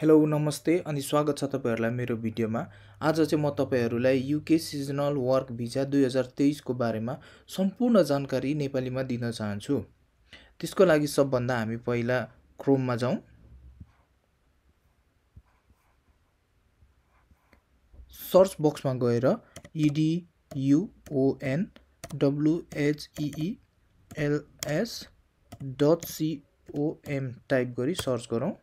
hello नमस्ते अनि स्वागत छ तपाईँहरूलाई मेरो भिडियोमा आज चाहिँ म तपाईँहरूलाई युके सिजनल वर्क भिजा दुई हजार तेइसको बारेमा सम्पूर्ण जानकारी नेपालीमा दिन चाहन्छु त्यसको लागि सबभन्दा हामी पहिला क्रोममा जाउँ सर्च बक्समा गएर E D U O N W H E L S dot C O M type गरी सर्च गरौँ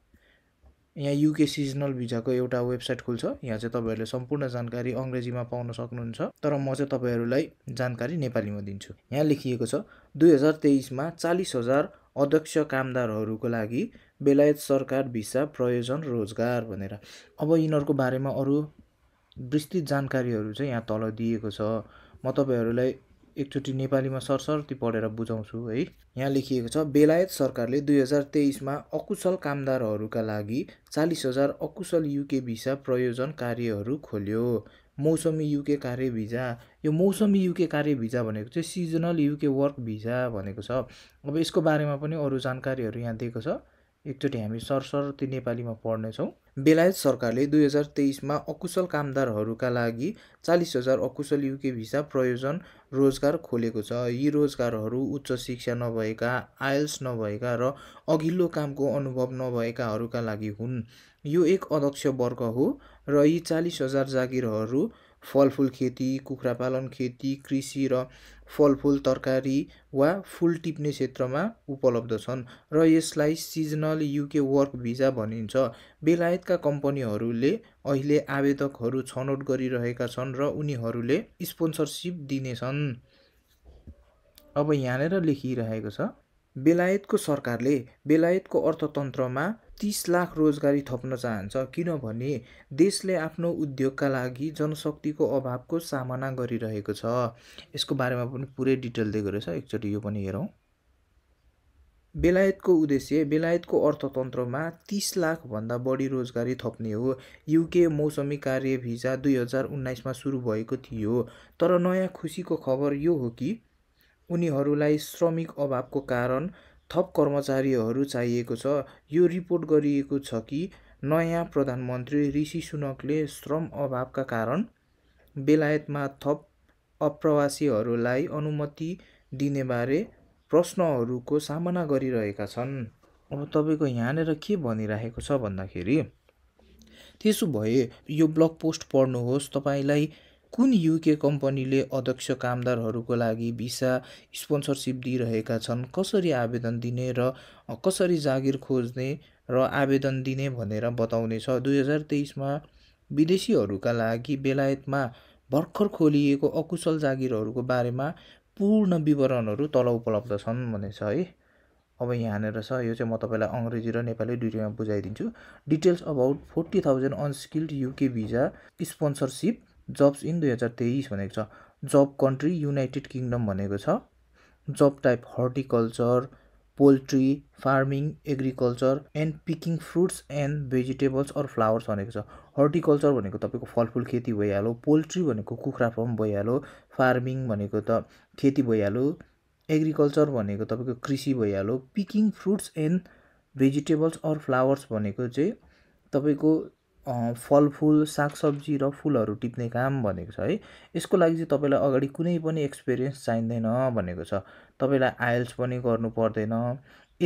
यहाँ युके सिजनल भिजाको एउटा वेबसाइट खुल्छ यहाँ चाहिँ तपाईँहरूले सम्पूर्ण जानकारी अङ्ग्रेजीमा पाउन सक्नुहुन्छ तर म चाहिँ तपाईँहरूलाई जानकारी नेपालीमा दिन्छु यहाँ लेखिएको छ दुई हजार तेइसमा चालिस हजार अध्यक्ष कामदारहरूको लागि बेलायत सरकार भिसा प्रयोजन रोजगार भनेर अब यिनीहरूको बारेमा अरू विस्तृत जानकारीहरू चाहिँ यहाँ तल दिएको छ म तपाईँहरूलाई एकचोटि नेपालीमा सरसर्ती पढेर बुझाउँछु है यहाँ लेखिएको छ बेलायत सरकारले दुई हजार तेइसमा अकुशल कामदारहरूका लागि चालिस हजार अकुशल युके भिसा प्रयोजन कार्यहरू खोल्यो मौसमी युके कार्य भिजा यो मौसमी युके कार्य भिजा भनेको चाहिँ सिजनल युके वर्क भिजा भनेको छ अब यसको बारेमा पनि अरू जानकारीहरू यहाँ दिएको छ एकचोटि हामी सरसर ती नेपालीमा पढ्नेछौँ बेलायत सरकारले दुई हजार तेइसमा अकुशल कामदारहरूका लागि चालिस हजार अकुशल युके भिसा प्रयोजन रोजगार खोलेको छ यी रोजगारहरू उच्च शिक्षा नभएका आयल्स नभएका र अघिल्लो कामको अनुभव नभएकाहरूका लागि हुन् यो एक अध्यक्ष वर्ग हो र यी चालिस हजार जागिरहरू फलफुल खेती कुखुरा पालन खेती कृषि र फलफुल तरकारी वा फुल टिप्ने क्षेत्रमा उपलब्ध छन् र यसलाई सिजनल युके वर्क भिजा भनिन्छ बेलायतका कम्पनीहरूले अहिले आवेदकहरू छनौट गरिरहेका छन् र उनीहरूले स्पोन्सरसिप दिनेछन् अब यहाँनिर लेखिरहेको छ बेलायतको सरकारले बेलायतको अर्थतन्त्रमा तिस लाख रोजगारी थप्न चाहन्छ किनभने देशले आफ्नो उद्योगका लागि जनशक्तिको अभावको सामना गरिरहेको छ यसको बारेमा पनि पुरै डिटेल दिएको रहेछ एकचोटि यो पनि हेरौँ बेलायतको उद्देश्य बेलायतको अर्थतन्त्रमा तिस लाखभन्दा बढी रोजगारी थप्ने हो युके मौसमी कार्य भिजा दुई हजार उन्नाइसमा सुरु भएको थियो तर नयाँ खुसीको खबर यो हो कि उनीहरूलाई श्रमिक अभावको कारण थप कर्मचारीहरू चाहिएको छ यो रिपोर्ट गरिएको छ कि नयाँ प्रधानमन्त्री ऋषि सुनकले श्रम अभावका कारण बेलायतमा थप अप्रवासीहरूलाई अनुमति दिनेबारे प्रश्नहरूको सामना गरिरहेका छन् अब तपाईँको यहाँनिर के भनिराखेको छ भन्दाखेरि त्यसो भए यो ब्लग पोस्ट पढ्नुहोस् तपाईँलाई कुन युके कम्पनीले अध्यक्ष कामदारहरूको लागि भिसा स्पोन्सरसिप दिइरहेका छन् कसरी आवेदन दिने र कसरी जागिर खोज्ने र आवेदन दिने भनेर बताउनेछ दुई हजार तेइसमा विदेशीहरूका लागि बेलायतमा भर्खर खोलिएको अकुशल जागिरहरूको बारेमा पूर्ण विवरणहरू तल उपलब्ध छन् भनेछ है अब यहाँनिर छ यो चाहिँ म तपाईँलाई अङ्ग्रेजी र नेपाली दुइटैमा बुझाइदिन्छु details about forty thousand unskilled UK visa sponsorship jobs in दुई हजार तेइस भनेको छ जब कन्ट्री युनाइटेड किङडम भनेको छ job type horticulture poultry farming agriculture and picking fruits and vegetables or flowers भनेको छ हर्टिकल्चर भनेको तपाईँको फलफुल खेती भइहाल्यो पोल्ट्री भनेको कुखुरा फार्म भइहाल्यो फार्मिङ भनेको त खेती भइहाल्यो एग्रिकल्चर भनेको तपाईँको कृषि भइहाल्यो picking fruits and vegetables or flowers भनेको चाहिँ तपाईँको फलफुल सागसब्जी र फुलहरू टिप्ने काम भनेको छ है यसको लागि चाहिँ तपाईँलाई अगाडि कुनै पनि एक्सपिरियन्स चाहिँदैन भनेको छ तपाईँलाई आयल्स पनि गर्नु पर्दैन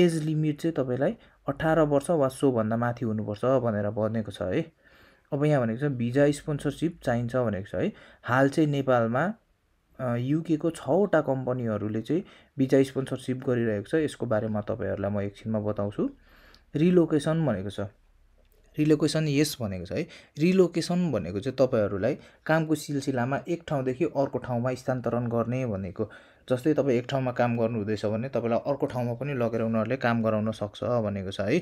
एज लिमिट चाहिँ तपाईँलाई अठार वर्ष वा सोभन्दा माथि हुनुपर्छ भनेर भनेको छ है अब यहाँ भनेको छ भिजा स्पोन्सरसिप चाहिन्छ भनेको छ है हाल चाहिँ नेपालमा युकेको छवटा कम्पनीहरूले चाहिँ भिजा स्पोन्सरसिप गरिरहेको छ यसको बारेमा तपाईँहरूलाई म एकछिनमा बताउँछु रिलोकेसन भनेको छ रिलोकेसन यस भनेको छ है रिलोकेसन भनेको चाहिँ तपाईँहरूलाई कामको सिलसिलामा एक ठाउँदेखि अर्को ठाउँमा स्थानान्तरण गर्ने भनेको जस्तै तपाईँ एक ठाउँमा काम गर्नुहुँदैछ भने तपाईँलाई अर्को ठाउँमा पनि लगेर उनीहरूले काम गराउन सक्छ भनेको छ है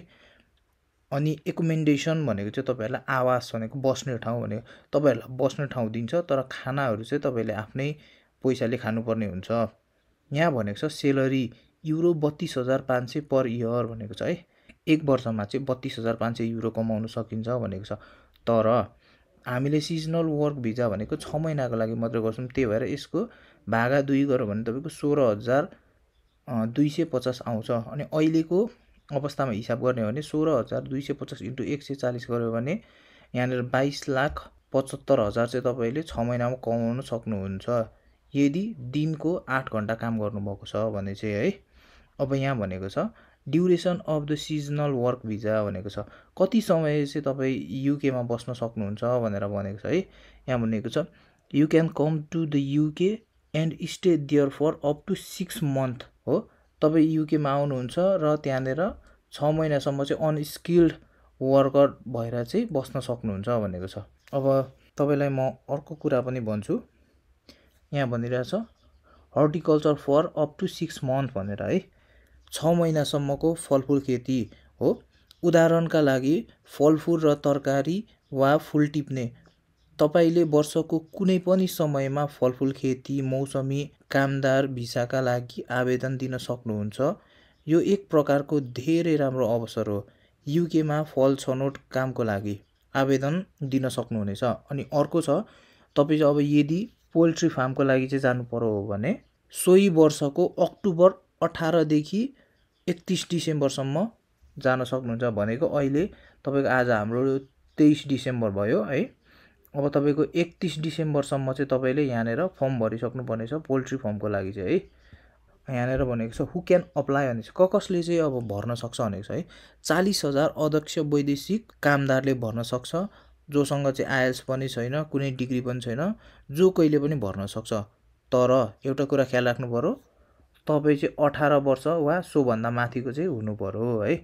अनि एकोमेन्डेसन भनेको चाहिँ तपाईँहरूलाई आवास भनेको बस्ने ठाउँ भनेको तपाईँहरूलाई बस्ने ठाउँ दिन्छ तर खानाहरू चाहिँ तपाईँले आफ्नै पैसाले खानुपर्ने हुन्छ यहाँ भनेको छ सेलरी युरो बत्तिस हजार पाँच सय पर इयर भनेको छ है एक वर्षमा चाहिँ बत्तिस हजार पाँच सय युरो कमाउन सकिन्छ भनेको छ तर हामीले सिजनल वर्क भिजा भनेको छ महिनाको लागि मात्र गर्छौँ त्यही भएर यसको भागा दुई गऱ्यो भने तपाईँको सोह्र हजार दुई सय पचास आउँछ अनि अहिलेको अवस्थामा हिसाब गर्ने हो भने सोह्र हजार दुई सय पचास इन्टु एक सय चालिस गऱ्यो भने यहाँनिर बाइस लाख पचहत्तर हजार चाहिँ तपाईँले छ महिनामा कमाउन सक्नुहुन्छ यदि दिनको आठ घन्टा काम गर्नुभएको छ भने चाहिँ है अब यहाँ भनेको छ duration of the seasonal work visa भनेको छ कति समय चाहिँ तपाईँ युकेमा बस्न सक्नुहुन्छ भनेर भनेको छ है यहाँ भनेको छ you can come to the UK and stay there for up to six month हो तपाईँ युकेमा आउनुहुन्छ र त्यहाँनिर छ महिनासम्म चाहिँ अनस्किल्ड वर्कर भएर चाहिँ बस्न सक्नुहुन्छ भनेको छ अब तपाईँलाई म अर्को कुरा पनि भन्छु यहाँ भनिरहेछ horticulture for up to six month भनेर है छ महिनासम्मको फलफुल खेती हो उदाहरणका लागि फलफुल र तरकारी वा फुल टिप्ने तपाईँले वर्षको कुनै पनि समयमा फलफुल खेती मौसमी कामदार भिसाका लागि आवेदन दिन सक्नुहुन्छ यो एक प्रकारको धेरै राम्रो अवसर हो युकेमा फल छनौट कामको लागि आवेदन दिन सक्नुहुनेछ अनि अर्को छ तपाईँ अब यदि पोल्ट्री फार्मको लागि चाहिँ जानु पर्यो भने सोही वर्षको अक्टोबर अठारदेखि एकतिस डिसेम्बरसम्म जान सक्नुहुन्छ भनेको अहिले तपाईँको आज हाम्रो तेइस डिसेम्बर भयो है अब तपाईँको एकतिस डिसेम्बरसम्म चाहिँ तपाईँले यहाँनिर फर्म भरिसक्नुपर्नेछ पोल्ट्री फर्मको लागि चाहिँ है यहाँनिर भनेको छ हु क्यान अप्लाई भनेको छ क कसले चाहिँ अब भर्न सक्छ भनेको छ है चालिस हजार अध्यक्ष वैदेशिक कामदारले भर्न सक्छ जोसँग चाहिँ आयल्स पनि छैन कुनै डिग्री पनि छैन जो कहिले पनि भर्न सक्छ तर एउटा कुरा ख्याल राख्नु पऱ्यो तपाईँ चाहिँ अठार वर्ष वा सोभन्दा माथिको चाहिँ हुनुपऱ्यो है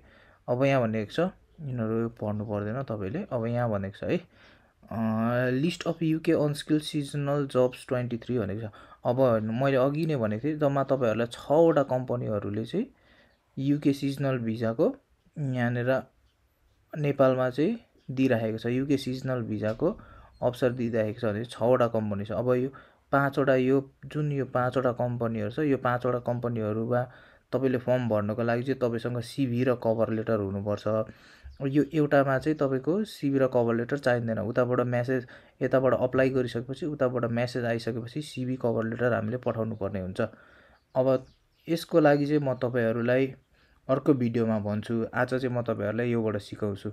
अब यहाँ भनेको छ यिनीहरू पढ्नु पर्दैन तपाईँले अब यहाँ भनेको छ है list of UK unskill seasonal jobs twenty three भनेको छ अब मैले अघि नै भनेको थिएँ जम्मा तपाईँहरूलाई छवटा कम्पनीहरूले चाहिँ युके सिजनल भिजाको यहाँनिर नेपालमा चाहिँ दिइराखेको छ युके सिजनल भिजाको अवसर दिइराखेको छ भने छवटा कम्पनी छ अब यो पाँचवटा यो जुन यो पाँचवटा कम्पनीहरू छ यो पाँचवटा कम्पनीहरूमा तपाईँले फर्म भर्नको लागि चाहिँ तपाईँसँग सिभी र कभर लेटर हुनुपर्छ यो एउटामा चाहिँ तपाईँको सिभी र कभर लेटर चाहिँदैन उताबाट म्यासेज यताबाट अप्लाई गरिसकेपछि उताबाट म्यासेज आइसकेपछि सिभी कभर लेटर हामीले पठाउनु पर्ने हुन्छ अब यसको लागि चाहिँ म तपाईँहरूलाई अर्को भिडियोमा भन्छु आज चाहिँ म तपाईँहरूलाई योबाट सिकाउँछु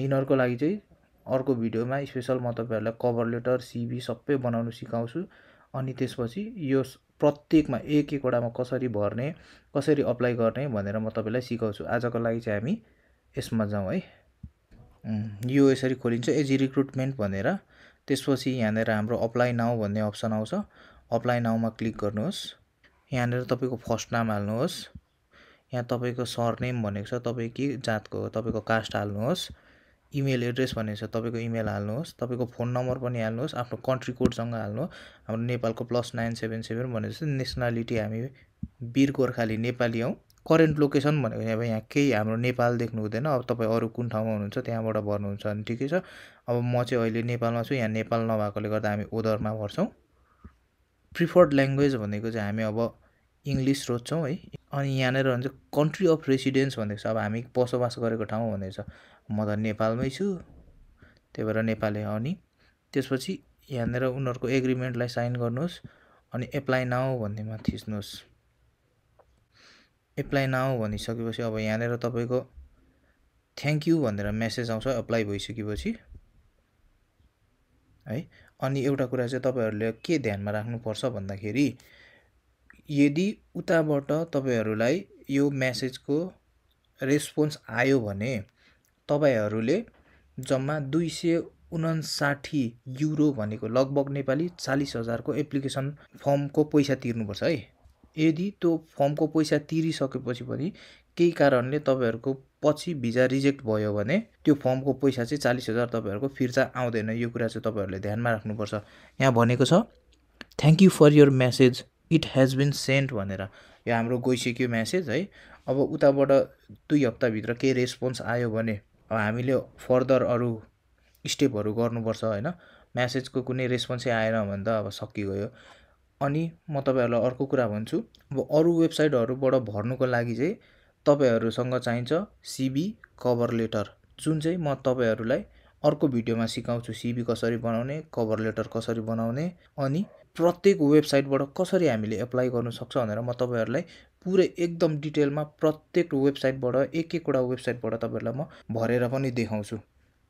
यिनीहरूको लागि चाहिँ अर्को भिडियोमा स्पेसल म तपाईँहरूलाई कभर लेटर सिभी सबै बनाउनु सिकाउँछु अनि त्यसपछि यो प्रत्येकमा एक एकवटामा कसरी भर्ने कसरी अप्लाई गर्ने भनेर म तपाईँलाई सिकाउँछु आजको लागि चाहिँ हामी यसमा जाउँ है यो यसरी खोलिन्छ एजी रिक्रुटमेन्ट भनेर त्यसपछि यहाँनिर हाम्रो अप्लाई नाउ भन्ने अप्सन आउँछ अप्लाई नाउमा क्लिक गर्नुहोस् यहाँनिर तपाईँको फर्स्ट नाम हाल्नुहोस् यहाँ तपाईँको सरनेम भनेको छ तपाईँ के जातको हो तपाईँको कास्ट हाल्नुहोस् इमेल एड्रेस भन्ने छ तपाईँको इमेल हाल्नुहोस् तपाईँको फोन नम्बर पनि हाल्नुहोस् आफ्नो कन्ट्री कोडसँग हाल्नु हाम्रो नेपालको प्लस नाइन सेभेन सेभेन भनेपछि नेसनालिटी हामी वीर गोर्खाली नेपाली हौँ करेन्ट लोकेसन भनेको अब यहाँ केही हाम्रो नेपाल देख्नु हुँदैन अब तपाईँ अरू कुन ठाउँमा हुनुहुन्छ त्यहाँबाट भर्नुहुन्छ भने ठिकै छ अब म चाहिँ अहिले नेपालमा छु यहाँ नेपाल नभएकोले गर्दा हामी ओदरमा भर्छौँ प्रिफर्ड ल्याङ्ग्वेज भनेको चाहिँ हामी अब इङ्ग्लिस रोज्छौँ है अनि यहाँनिर भन्छ कन्ट्री अफ रेसिडेन्स भनेको छ अब हामी बसोबास गरेको ठाउँ भनेको छ म त नेपालमै छु त्यही भएर नेपाली अनि त्यसपछि यहाँनिर उनीहरूको एग्रिमेन्टलाई साइन गर्नुहोस् अनि एप्लाई नाउ भन्नेमा थिच्नुहोस् एप्लाई नाउ भनिसकेपछि अब यहाँनिर तपाईँको थ्याङ्क यू भनेर मेसेज आउँछ एप्लाई भइसकेपछि है अनि एउटा कुरा चाहिँ तपाईँहरूले के ध्यानमा राख्नुपर्छ भन्दाखेरि यदि उताबाट तपाईँहरूलाई यो म्यासेजको रेस्पोन्स आयो भने तपाईँहरूले जम्मा दुई सय उनासाठी युरो भनेको लगभग नेपाली चालिस हजारको एप्लिकेसन फर्मको पैसा तिर्नुपर्छ है यदि त्यो फर्मको पैसा तिरिसकेपछि पनि केही कारणले तपाईँहरूको पछि भिजा रिजेक्ट भयो भने त्यो फर्मको पैसा चाहिँ चालिस हजार तपाईँहरूको फिर्ता आउँदैन यो कुरा चाहिँ तपाईँहरूले ध्यानमा राख्नुपर्छ यहाँ भनेको छ thank you for your message it has been sent भनेर यो हाम्रो गइसक्यो म्यासेज है अब उताबाट दुई हप्ताभित्र केही रेस्पोन्स आयो भने अब हामीले फर्दर अरू स्टेपहरू गर्नुपर्छ होइन म्यासेजको कुनै रेस्पोन्सै आएन भने त अब सकिगयो अनि म तपाईँहरूलाई अर्को कुरा भन्छु अब अरू वेबसाइटहरूबाट भर्नुको लागि चाहिँ तपाईँहरूसँग चाहिन्छ सिबी कभर लेटर जुन चाहिँ म तपाईँहरूलाई अर्को भिडियोमा सिकाउँछु सिबी कसरी बनाउने कभर लेटर कसरी बनाउने अनि प्रत्येक वेबसाइटबाट कसरी हामीले एप्लाई सक्छ भनेर म तपाईँहरूलाई पुरै एकदम डिटेलमा प्रत्येक वेबसाइटबाट एक एकवटा वेबसाइटबाट तपाईँहरूलाई म भरेर पनि देखाउँछु